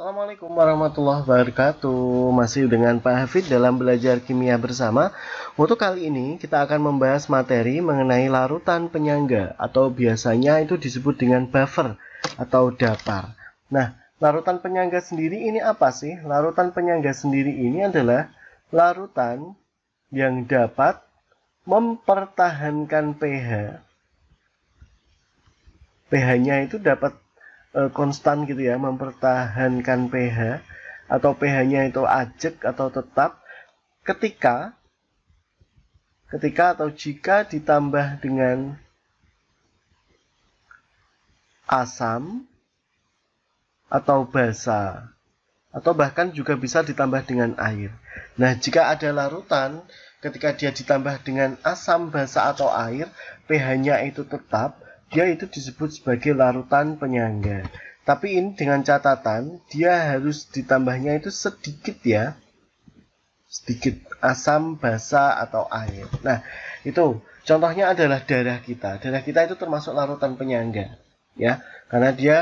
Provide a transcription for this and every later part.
Assalamualaikum warahmatullahi wabarakatuh Masih dengan Pak Hafid dalam belajar kimia bersama Untuk kali ini kita akan membahas materi mengenai larutan penyangga Atau biasanya itu disebut dengan buffer atau dapar Nah, larutan penyangga sendiri ini apa sih? Larutan penyangga sendiri ini adalah larutan yang dapat mempertahankan pH pH-nya itu dapat Eh, konstan gitu ya mempertahankan pH atau pH-nya itu ajek atau tetap ketika ketika atau jika ditambah dengan asam atau basa atau bahkan juga bisa ditambah dengan air. Nah, jika ada larutan ketika dia ditambah dengan asam, basa atau air, pH-nya itu tetap dia itu disebut sebagai larutan penyangga. Tapi ini dengan catatan, dia harus ditambahnya itu sedikit ya. Sedikit asam, basa, atau air. Nah, itu contohnya adalah darah kita. Darah kita itu termasuk larutan penyangga. ya Karena dia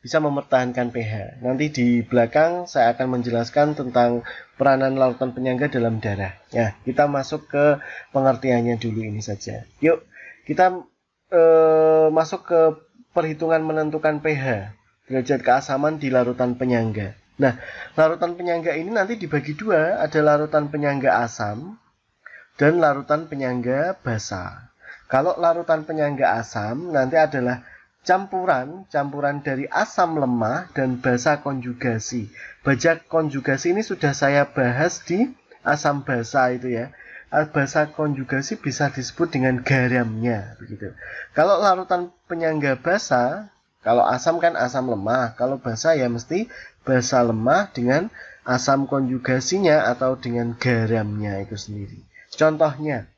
bisa mempertahankan pH. Nanti di belakang saya akan menjelaskan tentang peranan larutan penyangga dalam darah. Ya, kita masuk ke pengertiannya dulu ini saja. Yuk, kita eh, masuk ke perhitungan menentukan pH, derajat keasaman di larutan penyangga. Nah, larutan penyangga ini nanti dibagi dua, ada larutan penyangga asam dan larutan penyangga basa. Kalau larutan penyangga asam nanti adalah campuran, campuran dari asam lemah dan basa konjugasi. Bajak konjugasi ini sudah saya bahas di asam basa itu ya bahasa konjugasi bisa disebut dengan garamnya begitu. Kalau larutan penyangga basa, kalau asam kan asam lemah, kalau basa ya mesti basa lemah dengan asam konjugasinya atau dengan garamnya itu sendiri. Contohnya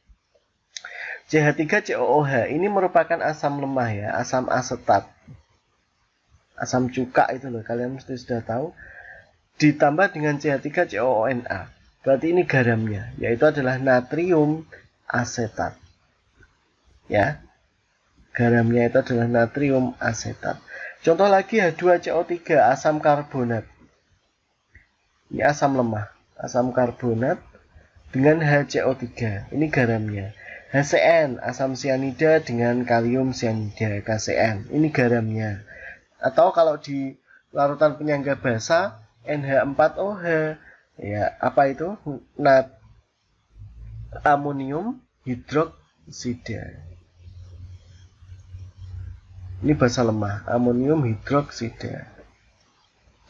CH3COOH ini merupakan asam lemah ya, asam asetat. Asam cuka itu loh, kalian mesti sudah tahu. Ditambah dengan CH3COONA. Berarti ini garamnya, yaitu adalah natrium asetat. Ya. Garamnya itu adalah natrium asetat. Contoh lagi H2CO3 asam karbonat. Ini asam lemah, asam karbonat dengan HCO3. Ini garamnya. HCN, asam sianida dengan kalium sianida KCN. Ini garamnya. Atau kalau di larutan penyangga basa, NH4OH ya apa itu nat amonium hidroksida ini basa lemah amonium hidroksida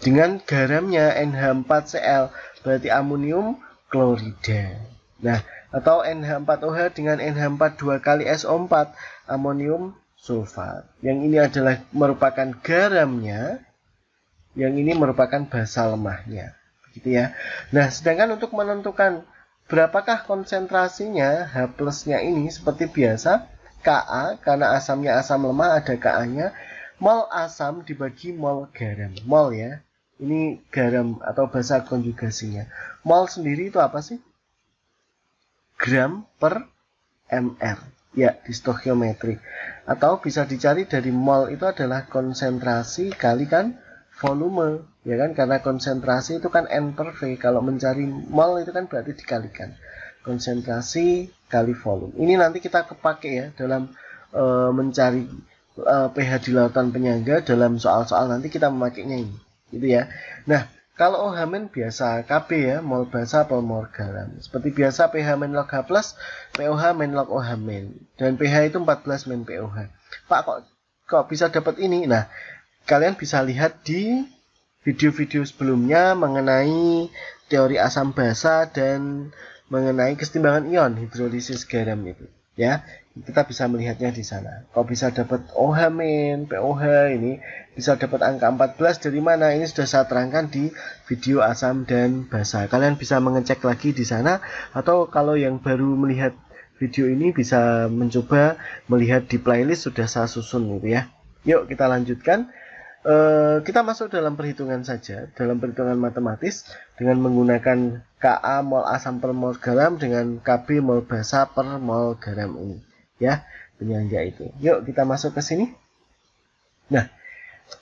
dengan garamnya NH4Cl berarti amonium klorida nah atau NH4OH dengan NH42 kali SO4 amonium sulfat yang ini adalah merupakan garamnya yang ini merupakan basa lemahnya gitu ya. Nah, sedangkan untuk menentukan berapakah konsentrasinya H plusnya ini seperti biasa Ka karena asamnya asam lemah ada Ka-nya mol asam dibagi mol garam mol ya ini garam atau bahasa konjugasinya mol sendiri itu apa sih gram per mr ya di stoichiometri atau bisa dicari dari mol itu adalah konsentrasi kali kan volume ya kan karena konsentrasi itu kan n per v kalau mencari mol itu kan berarti dikalikan konsentrasi kali volume ini nanti kita kepake ya dalam e, mencari e, pH di lautan penyangga dalam soal-soal nanti kita memakainya ini gitu ya nah kalau OH- biasa KB ya, mol basa atau mol garam. Seperti biasa pH men log H+, plus POH men log OH Dan pH itu 14 men POH. Pak kok kok bisa dapat ini? Nah, kalian bisa lihat di video-video sebelumnya mengenai teori asam basa dan mengenai kesetimbangan ion hidrolisis garam itu ya kita bisa melihatnya di sana kau bisa dapat OH min POH ini bisa dapat angka 14 dari mana ini sudah saya terangkan di video asam dan basa kalian bisa mengecek lagi di sana atau kalau yang baru melihat video ini bisa mencoba melihat di playlist sudah saya susun gitu ya yuk kita lanjutkan Uh, kita masuk dalam perhitungan saja, dalam perhitungan matematis dengan menggunakan Ka mol asam per mol garam dengan Kb mol basa per mol garam ini, ya penyangga itu. Yuk kita masuk ke sini. Nah,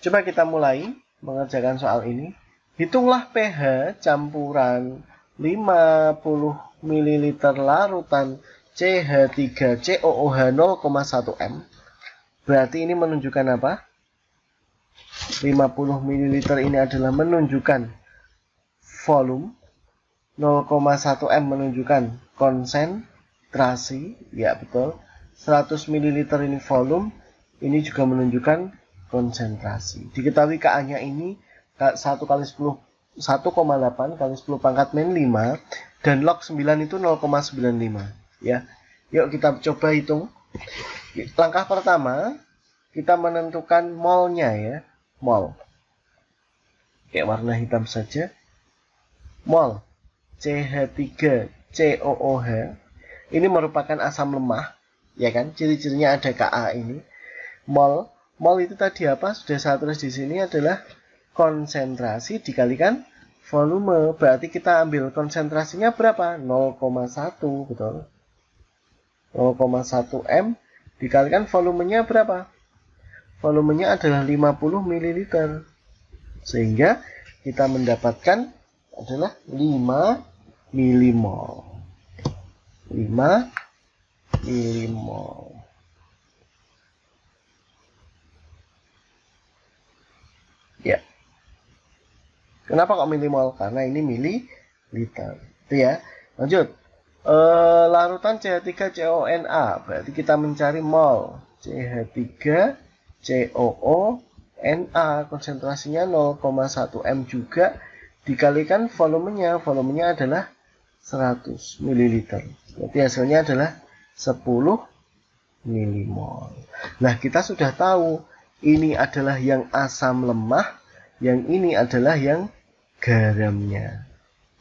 coba kita mulai mengerjakan soal ini. Hitunglah pH campuran 50 ml larutan CH3COOH 0,1 m. Berarti ini menunjukkan apa? 50 ml ini adalah menunjukkan volume, 0,1 M menunjukkan konsentrasi, ya betul. 100 ml ini volume, ini juga menunjukkan konsentrasi. Diketahui KA-nya ini 1 kali 10 1,8 kali 10 pangkat min 5 dan log 9 itu 0,95 ya. Yuk kita coba hitung. Langkah pertama kita menentukan molnya ya. Mol. Kayak warna hitam saja. Mol. CH3COOH. Ini merupakan asam lemah. Ya kan? Ciri-cirinya ada KA ini. Mol. Mol itu tadi apa? Sudah saya tulis di sini adalah konsentrasi dikalikan volume. Berarti kita ambil konsentrasinya berapa? 0,1, betul. 0,1 M dikalikan volumenya berapa? volumenya adalah 50 ml. Sehingga kita mendapatkan adalah 5 milimol. 5 milimol. Ya. Kenapa kok milimol? Karena ini mililiter. Itu ya. Lanjut. E, larutan CH3CONA berarti kita mencari mol CH3 COO NA konsentrasinya 0,1 M juga dikalikan volumenya volumenya adalah 100 ml jadi hasilnya adalah 10 milimol nah kita sudah tahu ini adalah yang asam lemah yang ini adalah yang garamnya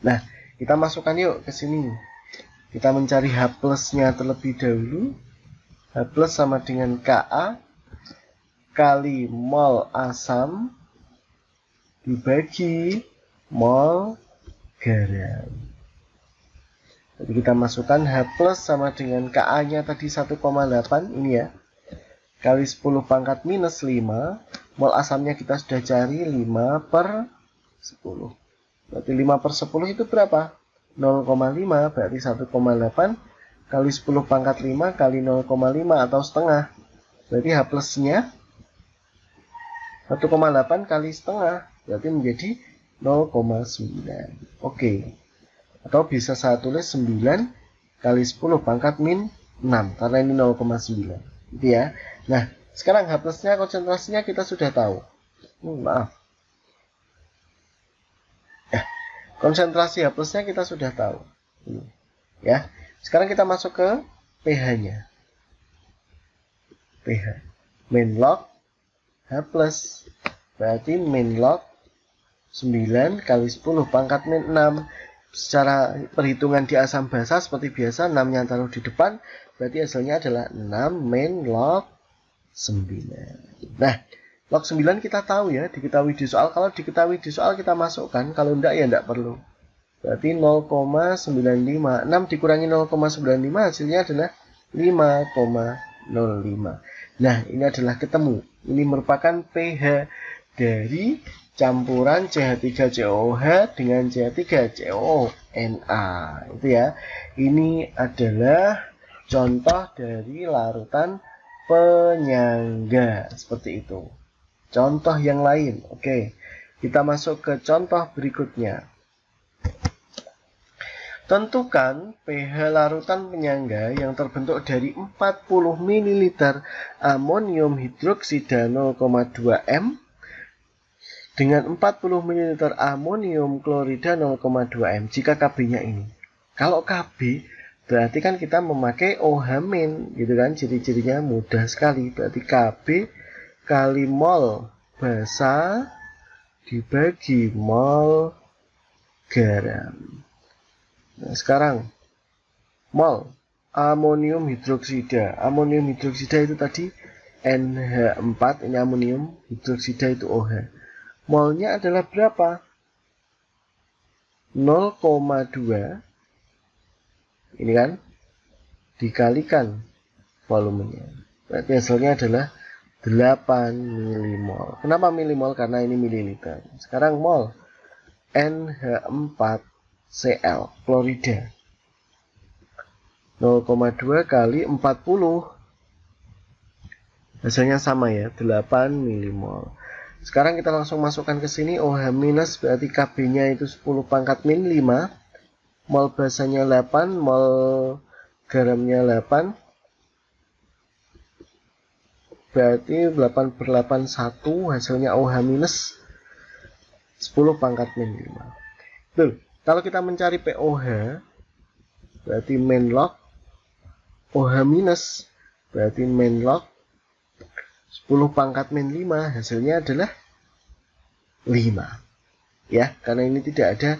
nah kita masukkan yuk ke sini kita mencari H plusnya terlebih dahulu H plus sama dengan KA kali mol asam dibagi mol garam. Jadi kita masukkan H plus sama dengan KA-nya tadi 1,8 ini ya. Kali 10 pangkat minus 5. Mol asamnya kita sudah cari 5 per 10. Berarti 5 per 10 itu berapa? 0,5 berarti 1,8 kali 10 pangkat 5 kali 0,5 atau setengah. Berarti H plusnya 1,8 kali setengah berarti menjadi 0,9 oke atau bisa saya tulis 9 kali 10 pangkat min 6 karena ini 0,9 gitu ya nah sekarang H konsentrasinya kita sudah tahu hmm, maaf ya, konsentrasi H kita sudah tahu hmm. ya sekarang kita masuk ke pH nya pH main log H plus. Berarti min log 9 kali 10 pangkat min 6. Secara perhitungan di asam basa seperti biasa 6 yang taruh di depan. Berarti hasilnya adalah 6 min log 9. Nah, log 9 kita tahu ya, diketahui di soal. Kalau diketahui di soal kita masukkan, kalau enggak ya enggak perlu. Berarti 0,95. 6 dikurangi 0,95 hasilnya adalah 5,05. Nah, ini adalah ketemu. Ini merupakan pH dari campuran CH3COH dengan ch 3 coona Itu ya. Ini adalah contoh dari larutan penyangga seperti itu. Contoh yang lain. Oke. Kita masuk ke contoh berikutnya. Tentukan pH larutan penyangga yang terbentuk dari 40 ml amonium hidroksida 0,2 m dengan 40 ml amonium klorida 0,2 m jika KB-nya ini. Kalau KB berarti kan kita memakai OH min gitu kan ciri-cirinya mudah sekali berarti KB kali mol basa dibagi mol garam. Nah, sekarang mol amonium hidroksida. Amonium hidroksida itu tadi NH4 ini amonium, hidroksida itu OH. Molnya adalah berapa? 0,2 ini kan dikalikan volumenya. Berarti hasilnya adalah 8 milimol. Kenapa milimol? Karena ini mililiter. Sekarang mol NH4 Cl, klorida. 0,2 kali 40. Hasilnya sama ya, 8 milimol. Sekarang kita langsung masukkan ke sini OH minus berarti KB-nya itu 10 pangkat min 5. Mol basanya 8, mol garamnya 8. Berarti 8 per 8 1 hasilnya OH minus 10 pangkat min 5. Betul. Kalau kita mencari POH, berarti main log OH minus, berarti main log 10 pangkat min 5 hasilnya adalah 5 ya karena ini tidak ada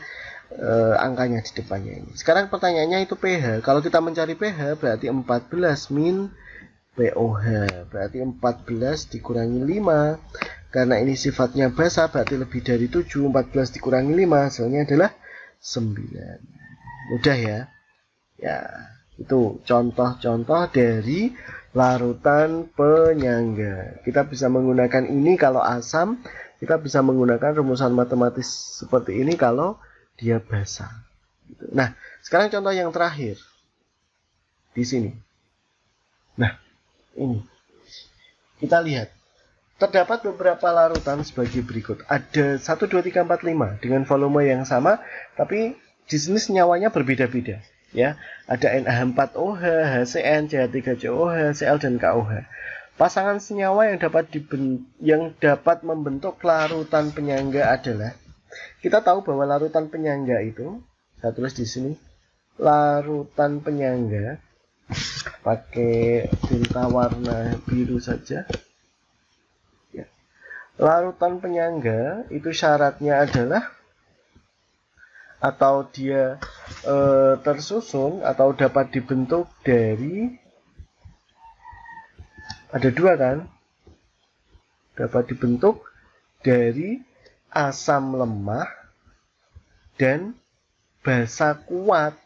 e, angkanya di depannya ini sekarang pertanyaannya itu pH kalau kita mencari pH berarti 14 min POH berarti 14 dikurangi 5 karena ini sifatnya basah berarti lebih dari 7 14 dikurangi 5 hasilnya adalah sembilan. Mudah ya. Ya, itu contoh-contoh dari larutan penyangga. Kita bisa menggunakan ini kalau asam, kita bisa menggunakan rumusan matematis seperti ini kalau dia basah. Gitu. Nah, sekarang contoh yang terakhir. Di sini. Nah, ini. Kita lihat. Terdapat beberapa larutan sebagai berikut. Ada 1, 2, 3, 4, 5 dengan volume yang sama, tapi jenis senyawanya berbeda-beda. Ya, ada NH4OH, HCN, CH3COH, Cl dan KOH. Pasangan senyawa yang dapat yang dapat membentuk larutan penyangga adalah kita tahu bahwa larutan penyangga itu saya tulis di sini larutan penyangga pakai tinta warna biru saja larutan penyangga itu syaratnya adalah atau dia e, tersusun atau dapat dibentuk dari ada dua kan dapat dibentuk dari asam lemah dan basa kuat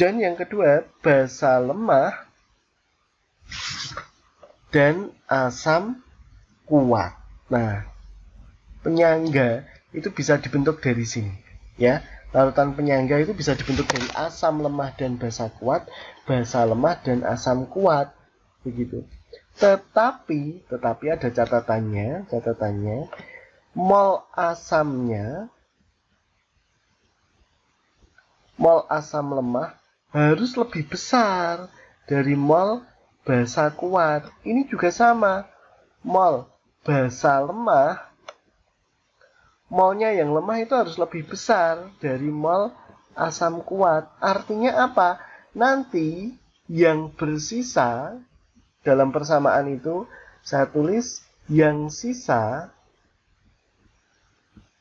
dan yang kedua basa lemah dan asam kuat. Nah, penyangga itu bisa dibentuk dari sini, ya. Larutan penyangga itu bisa dibentuk dari asam lemah dan basa kuat, basa lemah dan asam kuat, begitu. Tetapi, tetapi ada catatannya, catatannya mol asamnya mol asam lemah harus lebih besar dari mol basa kuat. Ini juga sama. Mol, basa lemah. Molnya yang lemah itu harus lebih besar dari mol asam kuat. Artinya apa? Nanti yang bersisa dalam persamaan itu saya tulis yang sisa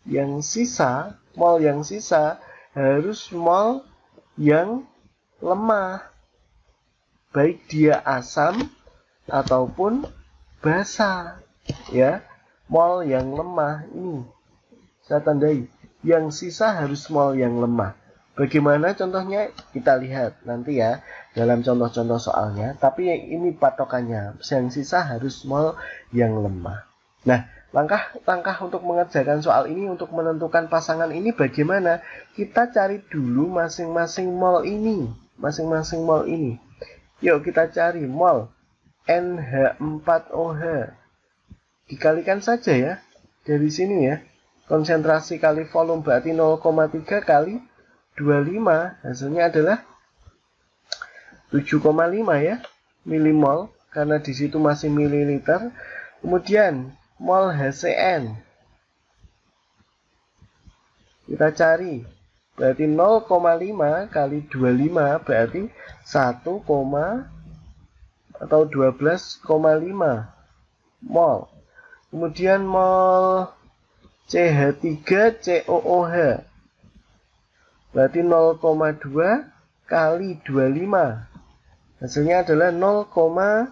yang sisa mol yang sisa harus mol yang lemah baik dia asam ataupun basa ya mol yang lemah ini saya tandai yang sisa harus mol yang lemah bagaimana contohnya kita lihat nanti ya dalam contoh-contoh soalnya tapi ini patokannya yang sisa harus mol yang lemah nah langkah langkah untuk mengerjakan soal ini untuk menentukan pasangan ini bagaimana kita cari dulu masing-masing mol ini masing-masing mol ini Yuk kita cari mol NH4OH. Dikalikan saja ya. Dari sini ya. Konsentrasi kali volume berarti 0,3 kali 25. Hasilnya adalah 7,5 ya. Milimol. Karena di situ masih mililiter. Kemudian mol HCN. Kita cari Berarti 0,5 kali 25 berarti 1, atau 12,5 mol. Kemudian mol CH3 COOH. Berarti 0,2 kali 25. Hasilnya adalah 0,5.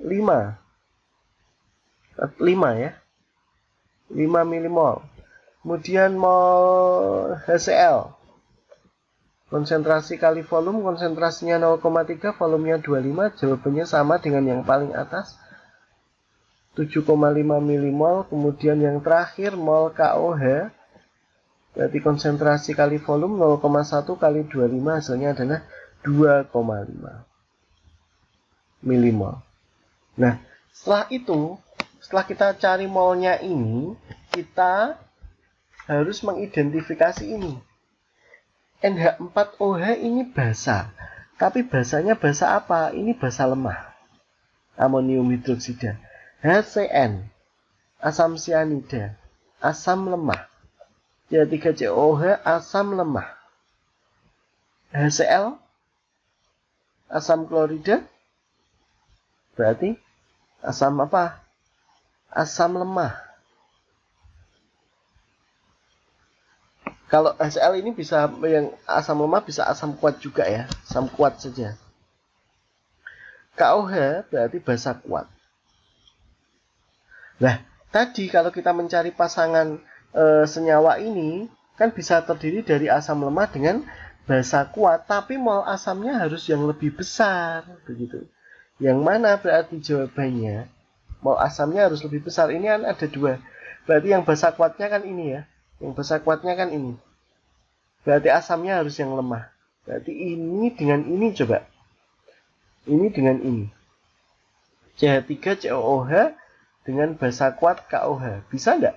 5 ya. 5 milimol. Kemudian mol HCl. Konsentrasi kali volume, konsentrasinya 0,3, volumenya 25, jawabannya sama dengan yang paling atas. 7,5 milimol, kemudian yang terakhir mol KOH. Berarti konsentrasi kali volume 0,1 kali 25 hasilnya adalah 2,5 milimol. Nah, setelah itu, setelah kita cari molnya ini, kita harus mengidentifikasi ini. NH4OH ini basa, tapi basanya basa apa? Ini basa lemah. Amonium hidroksida. HCN, asam sianida, asam lemah. Ya3COH, asam lemah. HCl, asam klorida, berarti asam apa? Asam lemah. Kalau SL ini bisa yang asam lemah bisa asam kuat juga ya, asam kuat saja. KOH berarti basa kuat. Nah, tadi kalau kita mencari pasangan e, senyawa ini kan bisa terdiri dari asam lemah dengan basa kuat, tapi mol asamnya harus yang lebih besar, begitu. Yang mana berarti jawabannya mol asamnya harus lebih besar. Ini kan ada dua. Berarti yang basa kuatnya kan ini ya, yang besar kuatnya kan ini. Berarti asamnya harus yang lemah. Berarti ini dengan ini coba. Ini dengan ini. CH3 COOH dengan basa kuat KOH. Bisa enggak?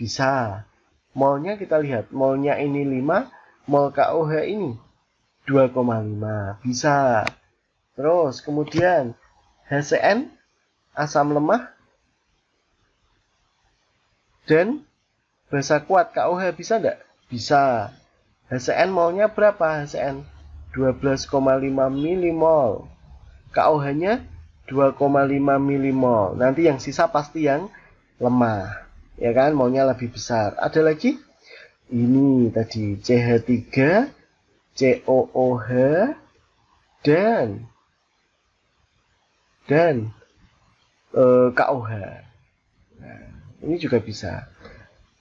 Bisa. Molnya kita lihat. Molnya ini 5. Mol KOH ini 2,5. Bisa. Terus kemudian HCN asam lemah dan bahasa kuat KUH bisa nggak? Bisa. HCN molnya berapa HCN? 12,5 milimol. KUH-nya 2,5 milimol. Nanti yang sisa pasti yang lemah. Ya kan, maunya lebih besar. Ada lagi? Ini tadi CH3, COOH, dan dan e, eh, KOH. Nah, ini juga bisa.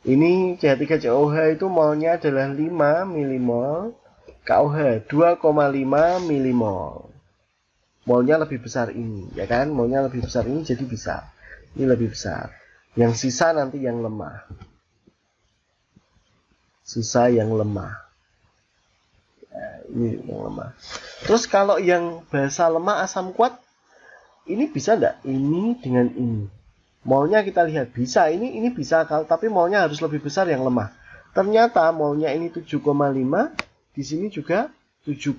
Ini CH3COH itu molnya adalah 5 milimol, KOH 2,5 milimol. Molnya lebih besar ini, ya kan? Molnya lebih besar ini jadi bisa. Ini lebih besar. Yang sisa nanti yang lemah. Sisa yang lemah. Ya, ini yang lemah. Terus kalau yang basa lemah asam kuat, ini bisa enggak? Ini dengan ini. Mallnya kita lihat bisa ini ini bisa tapi mallnya harus lebih besar yang lemah. Ternyata mallnya ini 7,5, di sini juga 7,5.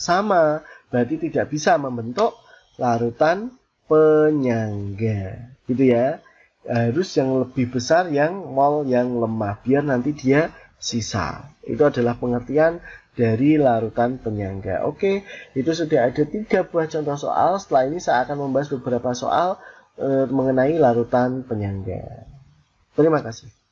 Sama, berarti tidak bisa membentuk larutan penyangga. Gitu ya. Harus yang lebih besar yang mall yang lemah biar nanti dia sisa. Itu adalah pengertian dari larutan penyangga. Oke, itu sudah ada tiga buah contoh soal. Setelah ini saya akan membahas beberapa soal Eh, mengenai larutan penyangga. Terima kasih.